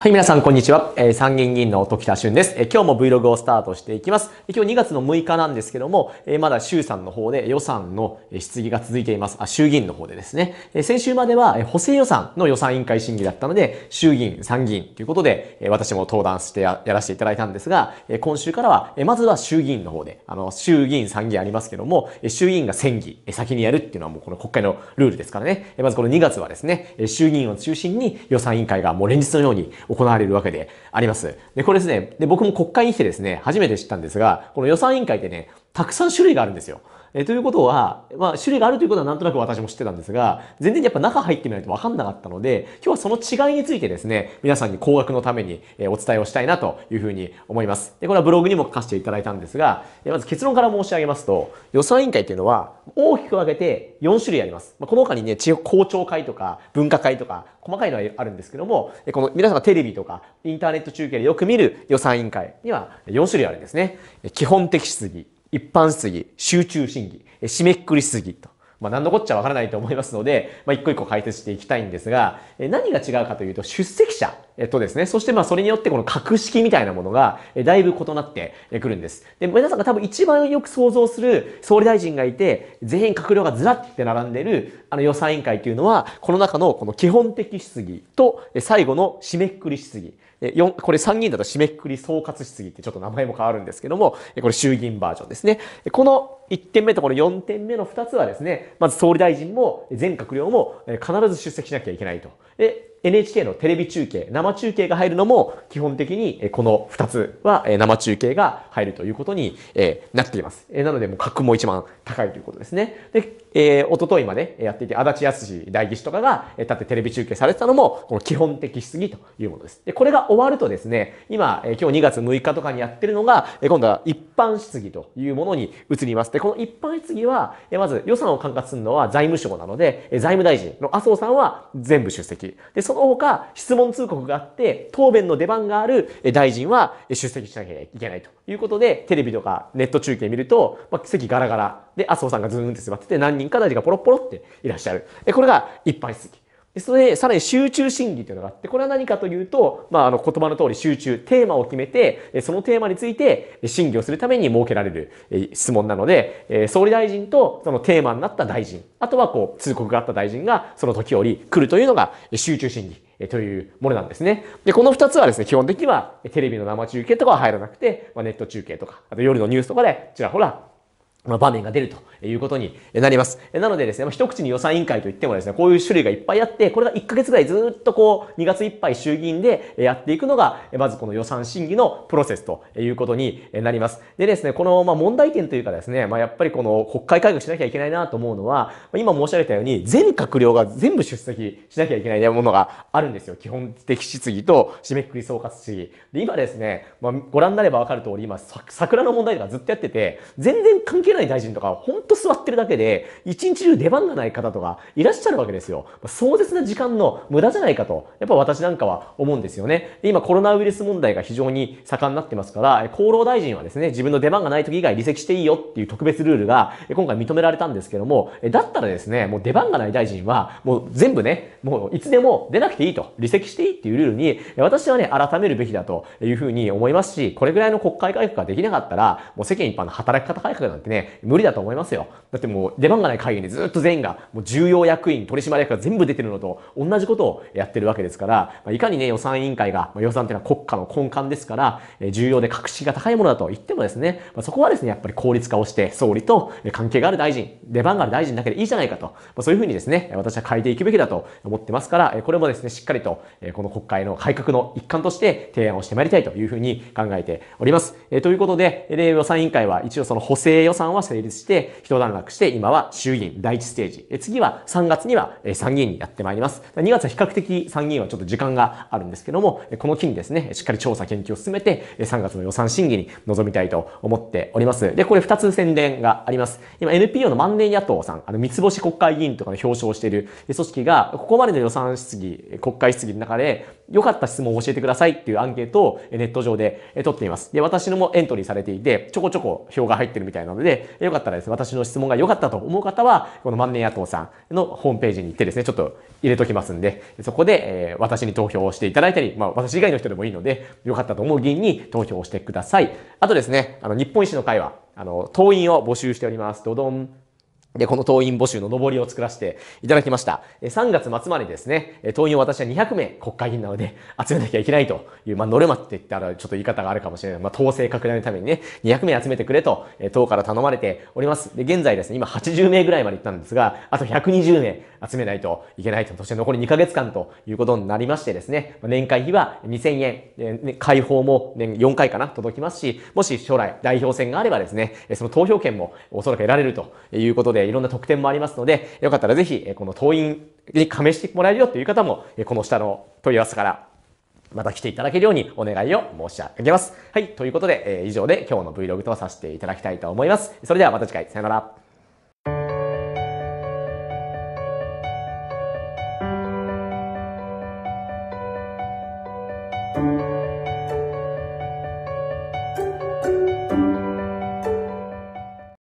はい、皆さん、こんにちは。えー、参議院議員の時田俊です、えー、今日も Vlog をスタートしていきます。今日2月の6日なんですけども、えー、まだ衆参の方で予算の質疑が続いています。あ、衆議院の方でですね。え先週までは補正予算の予算委員会審議だったので、衆議院、参議院ということで、え私も登壇してやらせていただいたんですが、え今週からは、えまずは衆議院の方で、あの、衆議院、参議院ありますけども、え衆議院が選議、え先にやるっていうのはもうこの国会のルールですからね。えまずこの2月はですね、え衆議院を中心に予算委員会がもう連日のように行われるわけであります。で、これですね、で、僕も国会に来てですね、初めて知ったんですが、この予算委員会でね、たくさん種類があるんですよ。えということは、まあ、種類があるということはなんとなく私も知ってたんですが、全然やっぱ中入ってみないと分かんなかったので、今日はその違いについてですね、皆さんに工学のためにお伝えをしたいなというふうに思います。で、これはブログにも書かせていただいたんですが、まず結論から申し上げますと、予算委員会というのは大きく分けて4種類あります。まあ、この他にね、地方公聴会とか文化会とか細かいのはあるんですけども、この皆さんがテレビとかインターネット中継でよく見る予算委員会には4種類あるんですね。基本的質疑、一般質疑、集中審議、締めくくりすぎとまあ、何のこっちゃわからないと思いますので、まあ、一個一個解説していきたいんですが、何が違うかというと、出席者とですね、そしてまあ、それによってこの格式みたいなものが、だいぶ異なってくるんです。で、皆さんが多分一番よく想像する総理大臣がいて、全員閣僚がずらって並んでる、あの予算委員会というのは、この中のこの基本的質疑と、最後の締めくくり質疑。これ参議院だと締めくくり総括質疑ってちょっと名前も変わるんですけども、これ衆議院バージョンですね。この1点目とこの4点目の2つはですね、まず総理大臣も全閣僚も必ず出席しなきゃいけないと。で NHK のテレビ中継、生中継が入るのも、基本的にこの2つは生中継が入るということになっています。なので、もう格も一番高いということですね。で、えー、おとといまでやっていて、足立康大義士とかが立ってテレビ中継されてたのも、この基本的質疑というものです。で、これが終わるとですね、今、今日2月6日とかにやってるのが、今度は一般質疑というものに移ります。で、この一般質疑は、まず予算を管轄するのは財務省なので、財務大臣の麻生さんは全部出席。でその他質問通告があって、答弁の出番がある大臣は出席しなきゃいけないということで、テレビとかネット中継見ると、まあ、席ガラガラで、麻生さんがズーンって座ってて、何人か大臣がポロポロっていらっしゃる。これが一般質疑。それで、さらに集中審議というのがあって、これは何かというと、まあ、あの、言葉の通り集中、テーマを決めて、そのテーマについて審議をするために設けられる質問なので、総理大臣とそのテーマになった大臣、あとはこう、通告があった大臣が、その時より来るというのが集中審議。というものなんですね。で、この二つはですね、基本的にはテレビの生中継とかは入らなくて、まあ、ネット中継とか、あと夜のニュースとかでちらほら場面が出るということになります。なのでですね、一口に予算委員会といってもですね、こういう種類がいっぱいあって、これが1ヶ月ぐらいずっとこう、2月いっぱい衆議院でやっていくのが、まずこの予算審議のプロセスということになります。でですね、このま問題点というかですね、まあ、やっぱりこの国会改革しなきゃいけないなと思うのは、今申し上げたように、全閣僚が全部出席しなきゃいけないものがあるんですよ。基本的質疑と締めくくり総括質疑。で、今ですね、まあ、ご覧になればわかる通り、今、桜の問題とかずっとやってて、全然関係なない大臣とか、ほんと座ってるだけで、一日中出番がない方とかいらっしゃるわけですよ。壮絶な時間の無駄じゃないかと、やっぱ私なんかは思うんですよね。今コロナウイルス問題が非常に盛んになってますから、厚労大臣はですね、自分の出番がない時以外離席していいよっていう特別ルールが今回認められたんですけども、だったらですね、もう出番がない大臣は、もう全部ね、もういつでも出なくていいと、離席していいっていうルールに、私はね、改めるべきだというふうに思いますし、これぐらいの国会改革ができなかったら、もう世間一般の働き方改革なんてね、無理だと思いますよ。だってもう出番がない会議にずっと全員が、もう重要役員、取締役が全部出てるのと同じことをやってるわけですから、まいかにね、予算委員会が、ま予算っていうのは国家の根幹ですから、え重要で格式が高いものだと言ってもですね、まそこはですね、やっぱり効率化をして、総理と関係がある大臣、出番がある大臣だけでいいじゃないかと、まあ、そういうふうにですね、私は変えていくべきだと思ってますから、これもですね、しっかりと、この国会の改革の一環として提案をしてまいりたいというふうに考えております。えということで、令和予算委員会は一応その補正予算間は成立して、一段落して、今は衆議院第一ステージ。次は3月には参議院にやってまいります。2月は比較的参議院はちょっと時間があるんですけども、この機にですね、しっかり調査研究を進めて、3月の予算審議に臨みたいと思っております。で、これ2つ宣伝があります。今 NPO の万年野党さん、あの、三つ星国会議員とかの表彰している組織が、ここまでの予算質疑、国会質疑の中で、良かった質問を教えてくださいっていうアンケートをネット上で取っています。で、私のもエントリーされていて、ちょこちょこ表が入ってるみたいなので、よかったらですね、私の質問が良かったと思う方は、この万年野党さんのホームページに行ってですね、ちょっと入れときますんで、そこで、えー、私に投票をしていただいたり、まあ私以外の人でもいいので、良かったと思う議員に投票をしてください。あとですね、あの、日本維新の会は、あの、党員を募集しております。どどん。で、この党員募集の上りを作らせていただきました。3月末までですね、党員を私は200名国会議員なので集めなきゃいけないという、まあ、ノルマって言ったらちょっと言い方があるかもしれない。まあ、党勢拡大のためにね、200名集めてくれと、党から頼まれております。で、現在ですね、今80名ぐらいまで行ったんですが、あと120名集めないといけないと。そして残り2ヶ月間ということになりましてですね、年会費は2000円、開放も4回かな、届きますし、もし将来代表選があればですね、その投票権もおそらく得られるということで、でいろんな特典もありますので、よかったらぜひ、この党員に加盟してもらえるよという方も、この下の問い合わせから、また来ていただけるようにお願いを申し上げます。はい。ということで、以上で今日の Vlog とさせていただきたいと思います。それではまた次回、さよなら。